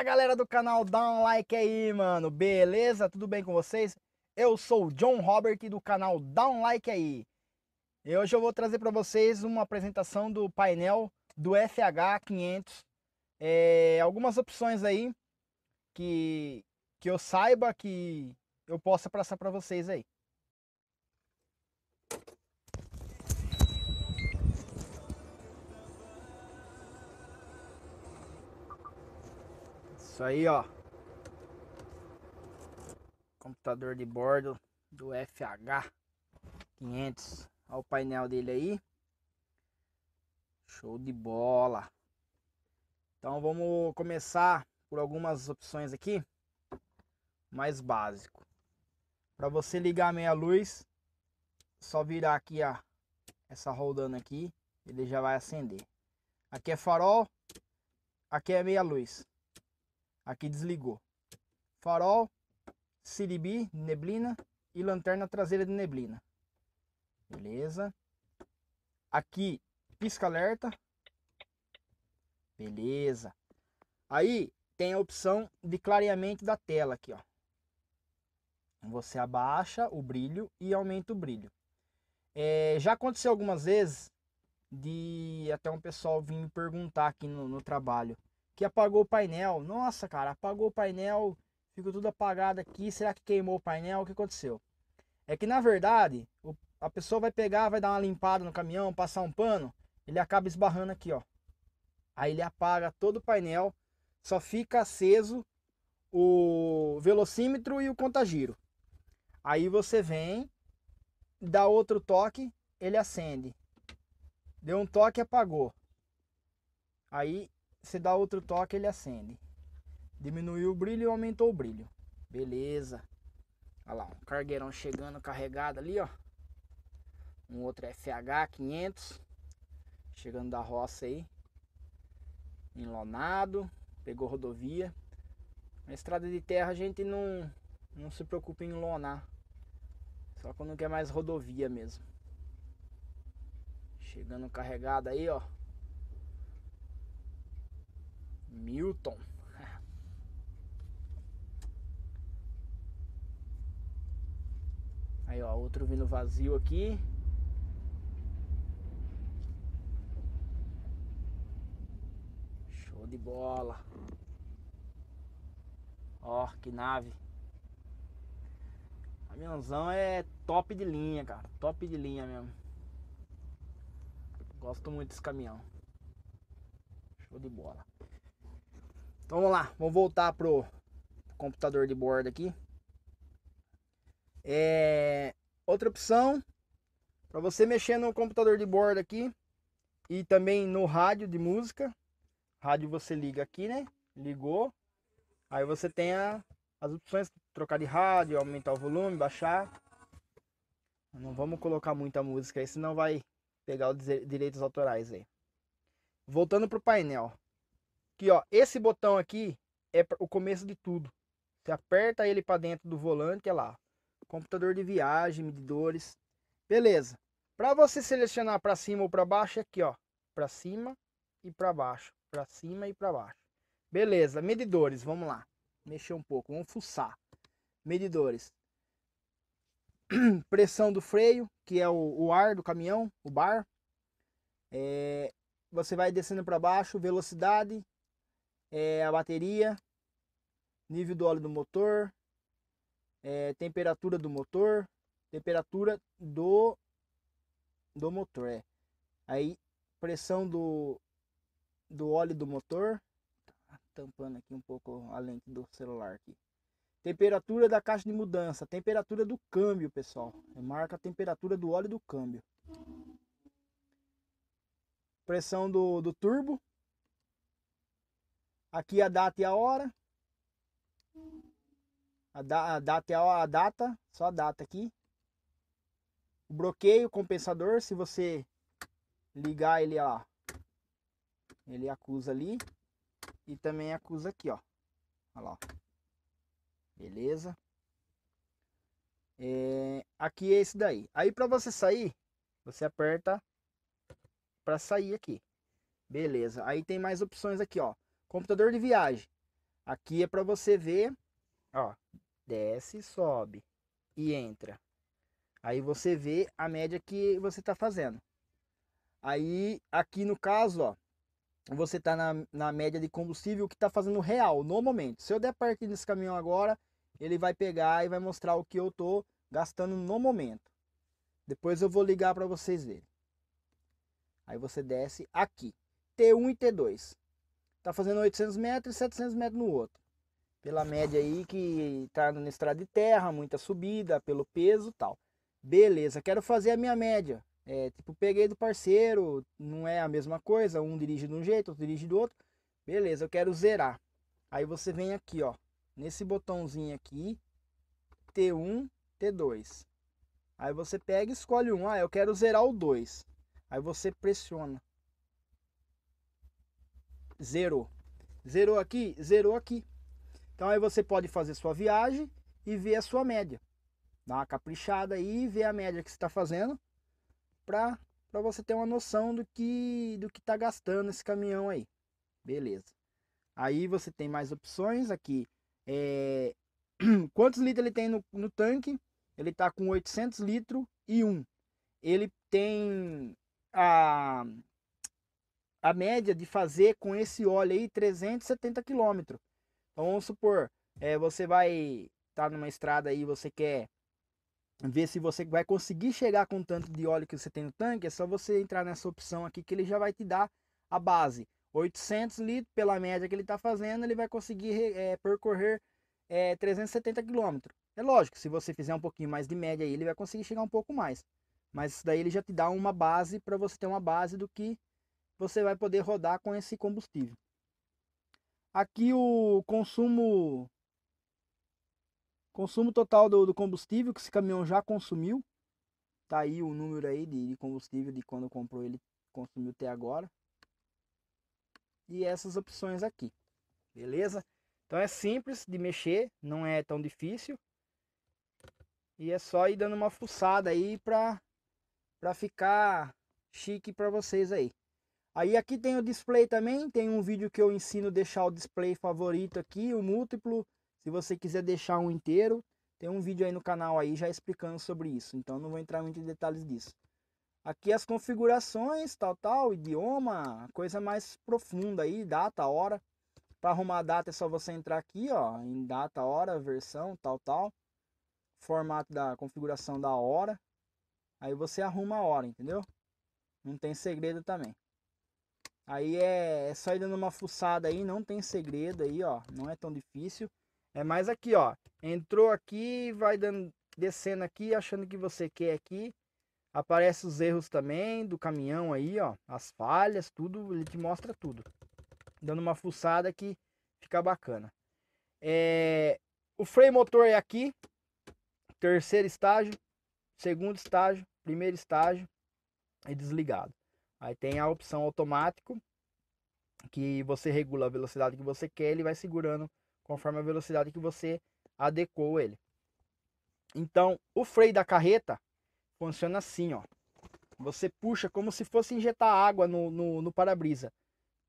Fala galera do canal, dá um like aí, mano. Beleza? Tudo bem com vocês? Eu sou o John Robert do canal Dá um like aí. E hoje eu vou trazer para vocês uma apresentação do painel do FH500. É, algumas opções aí que, que eu saiba que eu possa passar para vocês aí. Isso aí, ó. Computador de bordo do FH500. Olha o painel dele aí. Show de bola. Então vamos começar por algumas opções aqui. Mais básico. Para você ligar meia luz, só virar aqui a essa rodando aqui, ele já vai acender. Aqui é farol, aqui é meia luz. Aqui desligou. Farol, siribi, neblina e lanterna traseira de neblina. Beleza. Aqui, pisca-alerta. Beleza. Aí, tem a opção de clareamento da tela aqui, ó. Você abaixa o brilho e aumenta o brilho. É, já aconteceu algumas vezes de até um pessoal vir me perguntar aqui no, no trabalho que apagou o painel. Nossa, cara, apagou o painel, ficou tudo apagado aqui. Será que queimou o painel? O que aconteceu? É que na verdade, a pessoa vai pegar, vai dar uma limpada no caminhão, passar um pano, ele acaba esbarrando aqui, ó. Aí ele apaga todo o painel, só fica aceso o velocímetro e o contagiro. Aí você vem, dá outro toque, ele acende. Deu um toque apagou. Aí se dá outro toque, ele acende. Diminuiu o brilho e aumentou o brilho. Beleza. Olha lá, um cargueirão chegando carregado ali, ó. Um outro FH 500. Chegando da roça aí. Enlonado. Pegou rodovia. Na estrada de terra a gente não, não se preocupa em lonar. Só quando quer mais rodovia mesmo. Chegando carregado aí, ó. Milton. Aí, ó, outro vindo vazio aqui. Show de bola. Ó, que nave. A é top de linha, cara. Top de linha mesmo. Gosto muito desse caminhão. Show de bola. Então vamos lá, vamos voltar pro computador de bordo aqui. É, outra opção para você mexer no computador de bordo aqui e também no rádio de música. Rádio você liga aqui, né? Ligou. Aí você tem a, as opções trocar de rádio, aumentar o volume, baixar. Não vamos colocar muita música aí, senão vai pegar os direitos autorais aí. Voltando pro painel. Aqui, ó, esse botão aqui é o começo de tudo. Você aperta ele para dentro do volante, é lá. Computador de viagem, medidores. Beleza. Para você selecionar para cima ou para baixo, é aqui, ó, para cima e para baixo, para cima e para baixo. Beleza, medidores, vamos lá. Mexer um pouco, vamos fuçar. Medidores. Pressão do freio, que é o, o ar do caminhão, o bar. É, você vai descendo para baixo, velocidade, é, a bateria, nível do óleo do motor, é, temperatura do motor, temperatura do, do motor. É. Aí pressão do, do óleo do motor, tá tampando aqui um pouco a lente do celular aqui. Temperatura da caixa de mudança, temperatura do câmbio, pessoal. É, marca a temperatura do óleo do câmbio. Pressão do, do turbo, Aqui a data e a hora. A, da, a data e a, hora, a data, só a data aqui. O bloqueio compensador, se você ligar ele, ó. Ele acusa ali. E também acusa aqui, ó. Olha lá. Beleza. É, aqui é esse daí. Aí para você sair, você aperta para sair aqui. Beleza. Aí tem mais opções aqui, ó computador de viagem. Aqui é para você ver, ó, desce, sobe e entra. Aí você vê a média que você está fazendo. Aí aqui no caso, ó, você está na, na média de combustível que está fazendo real no momento. Se eu der parte nesse caminhão agora, ele vai pegar e vai mostrar o que eu tô gastando no momento. Depois eu vou ligar para vocês verem. Aí você desce aqui, T1 e T2 tá fazendo 800 metros e 700 metros no outro. Pela média aí que tá na estrada de terra, muita subida, pelo peso tal. Beleza, quero fazer a minha média. É, tipo, peguei do parceiro, não é a mesma coisa, um dirige de um jeito, outro dirige do outro. Beleza, eu quero zerar. Aí você vem aqui, ó, nesse botãozinho aqui, T1, T2. Aí você pega e escolhe um, ah, eu quero zerar o 2. Aí você pressiona zerou. Zerou aqui, zerou aqui. Então aí você pode fazer sua viagem e ver a sua média. Dá uma caprichada aí e ver a média que você está fazendo para você ter uma noção do que do que está gastando esse caminhão aí. Beleza. Aí você tem mais opções aqui. É... Quantos litros ele tem no, no tanque? Ele está com 800 litros e 1. Ele tem a a média de fazer com esse óleo aí 370 km. Então vamos supor, é, você vai estar tá numa estrada aí, você quer ver se você vai conseguir chegar com o tanto de óleo que você tem no tanque, é só você entrar nessa opção aqui que ele já vai te dar a base. 800 litros, pela média que ele está fazendo, ele vai conseguir é, percorrer é, 370 km. É lógico, se você fizer um pouquinho mais de média aí, ele vai conseguir chegar um pouco mais. Mas isso daí ele já te dá uma base para você ter uma base do que você vai poder rodar com esse combustível. Aqui o consumo consumo total do, do combustível que esse caminhão já consumiu. Tá aí o número aí de, de combustível de quando comprou ele consumiu até agora. E essas opções aqui. Beleza? Então é simples de mexer, não é tão difícil. E é só ir dando uma fuçada aí para, ficar chique para vocês aí. Aí aqui tem o display também, tem um vídeo que eu ensino deixar o display favorito aqui, o múltiplo, se você quiser deixar um inteiro, tem um vídeo aí no canal aí já explicando sobre isso, então não vou entrar muito em detalhes disso. Aqui as configurações, tal, tal, idioma, coisa mais profunda aí, data, hora. Para arrumar a data é só você entrar aqui, ó, em data, hora, versão, tal, tal. Formato da configuração da hora. Aí você arruma a hora, entendeu? Não tem segredo também. Aí é, é só ir dando uma fuçada aí, não tem segredo aí, ó. Não é tão difícil. É mais aqui, ó. Entrou aqui, vai dando, descendo aqui, achando que você quer aqui. Aparece os erros também do caminhão aí, ó. As falhas, tudo, ele te mostra tudo. Dando uma fuçada que fica bacana. É... O freio motor é aqui. Terceiro estágio, segundo estágio, primeiro estágio e é desligado. Aí tem a opção automático, que você regula a velocidade que você quer, ele vai segurando conforme a velocidade que você adequou ele. Então, o freio da carreta funciona assim, ó. Você puxa como se fosse injetar água no, no, no para-brisa.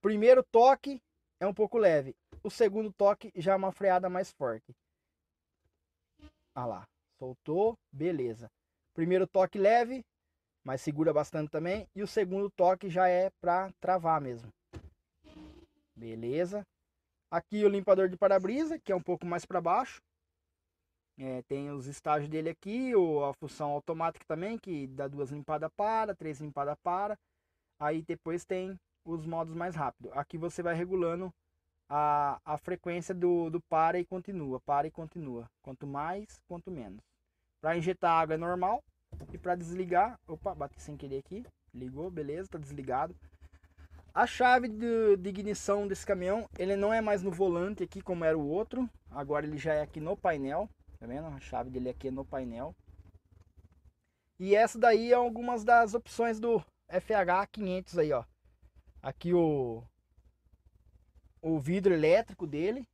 Primeiro toque é um pouco leve. O segundo toque já é uma freada mais forte. Ah lá, soltou, beleza. Primeiro toque leve, mas segura bastante também. E o segundo toque já é para travar mesmo. Beleza. Aqui o limpador de para-brisa, que é um pouco mais para baixo. É, tem os estágios dele aqui, ou a função automática também, que dá duas limpadas para, três limpadas para. Aí depois tem os modos mais rápidos. Aqui você vai regulando a, a frequência do, do para e continua, para e continua. Quanto mais, quanto menos. Para injetar água é normal, e para desligar, opa, bati sem querer aqui, ligou, beleza, tá desligado. A chave de, de, ignição desse caminhão, ele não é mais no volante aqui como era o outro, agora ele já é aqui no painel, tá vendo? A chave dele aqui é no painel. E essa daí é algumas das opções do FH500 aí, ó. Aqui o, o vidro elétrico dele,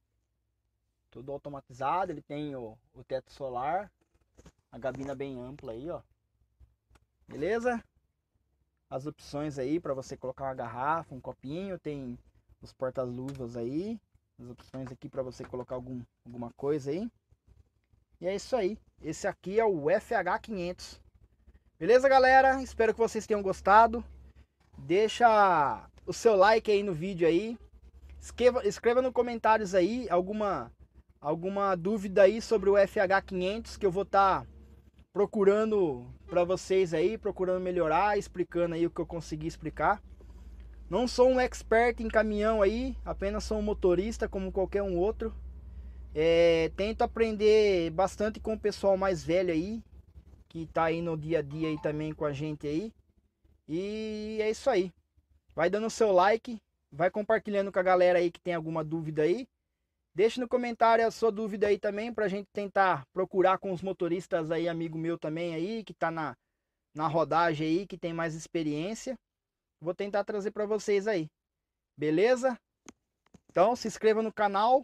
tudo automatizado, ele tem o, o teto solar, a gabina bem ampla aí, ó. Beleza? As opções aí para você colocar uma garrafa, um copinho, tem os porta-luvas aí, as opções aqui para você colocar algum, alguma coisa aí. E é isso aí. Esse aqui é o FH500. Beleza, galera? Espero que vocês tenham gostado. Deixa o seu like aí no vídeo aí. Escreva, escreva nos comentários aí alguma, alguma dúvida aí sobre o FH500 que eu vou estar... Tá procurando para vocês aí, procurando melhorar, explicando aí o que eu consegui explicar. Não sou um expert em caminhão aí, apenas sou um motorista como qualquer um outro. É, tento aprender bastante com o pessoal mais velho aí, que tá aí no dia a dia aí também com a gente aí. E é isso aí. Vai dando seu like, vai compartilhando com a galera aí que tem alguma dúvida aí. Deixe no comentário a sua dúvida aí também para a gente tentar procurar com os motoristas aí, amigo meu também aí, que está na, na rodagem aí, que tem mais experiência. Vou tentar trazer para vocês aí. Beleza? Então se inscreva no canal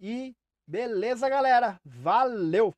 e beleza, galera. Valeu!